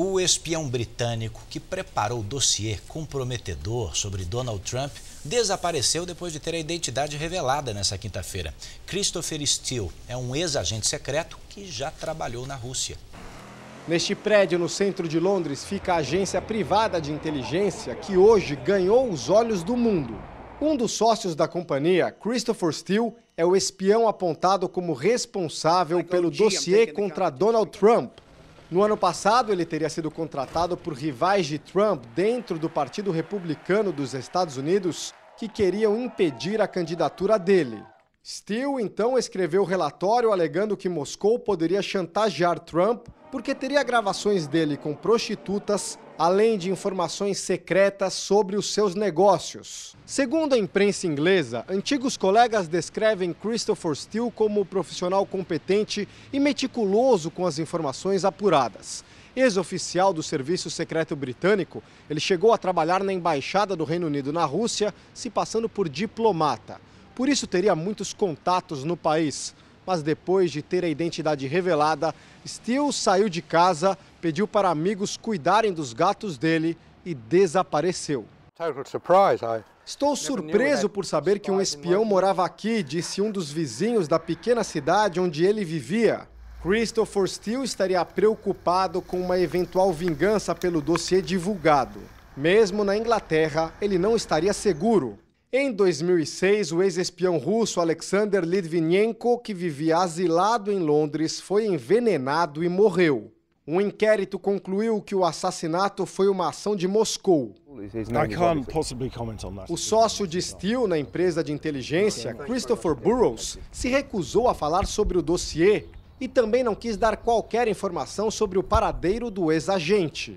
O espião britânico que preparou o dossiê comprometedor sobre Donald Trump desapareceu depois de ter a identidade revelada nessa quinta-feira. Christopher Steele é um ex-agente secreto que já trabalhou na Rússia. Neste prédio no centro de Londres fica a agência privada de inteligência que hoje ganhou os olhos do mundo. Um dos sócios da companhia, Christopher Steele, é o espião apontado como responsável pelo dossiê contra Donald Trump no ano passado, ele teria sido contratado por rivais de Trump dentro do Partido Republicano dos Estados Unidos que queriam impedir a candidatura dele. Steele então escreveu relatório alegando que Moscou poderia chantagear Trump porque teria gravações dele com prostitutas, além de informações secretas sobre os seus negócios. Segundo a imprensa inglesa, antigos colegas descrevem Christopher Steele como profissional competente e meticuloso com as informações apuradas. Ex-oficial do Serviço Secreto Britânico, ele chegou a trabalhar na Embaixada do Reino Unido na Rússia, se passando por diplomata. Por isso teria muitos contatos no país. Mas depois de ter a identidade revelada, Steele saiu de casa, pediu para amigos cuidarem dos gatos dele e desapareceu. Estou surpreso é por saber que um espião morava aqui, disse um dos vizinhos da pequena cidade onde ele vivia. Christopher Steele estaria preocupado com uma eventual vingança pelo dossiê divulgado. Mesmo na Inglaterra, ele não estaria seguro. Em 2006, o ex-espião russo Alexander Litvinenko, que vivia asilado em Londres, foi envenenado e morreu. Um inquérito concluiu que o assassinato foi uma ação de Moscou. O sócio de Steele na empresa de inteligência, Christopher Burroughs, se recusou a falar sobre o dossiê e também não quis dar qualquer informação sobre o paradeiro do ex-agente.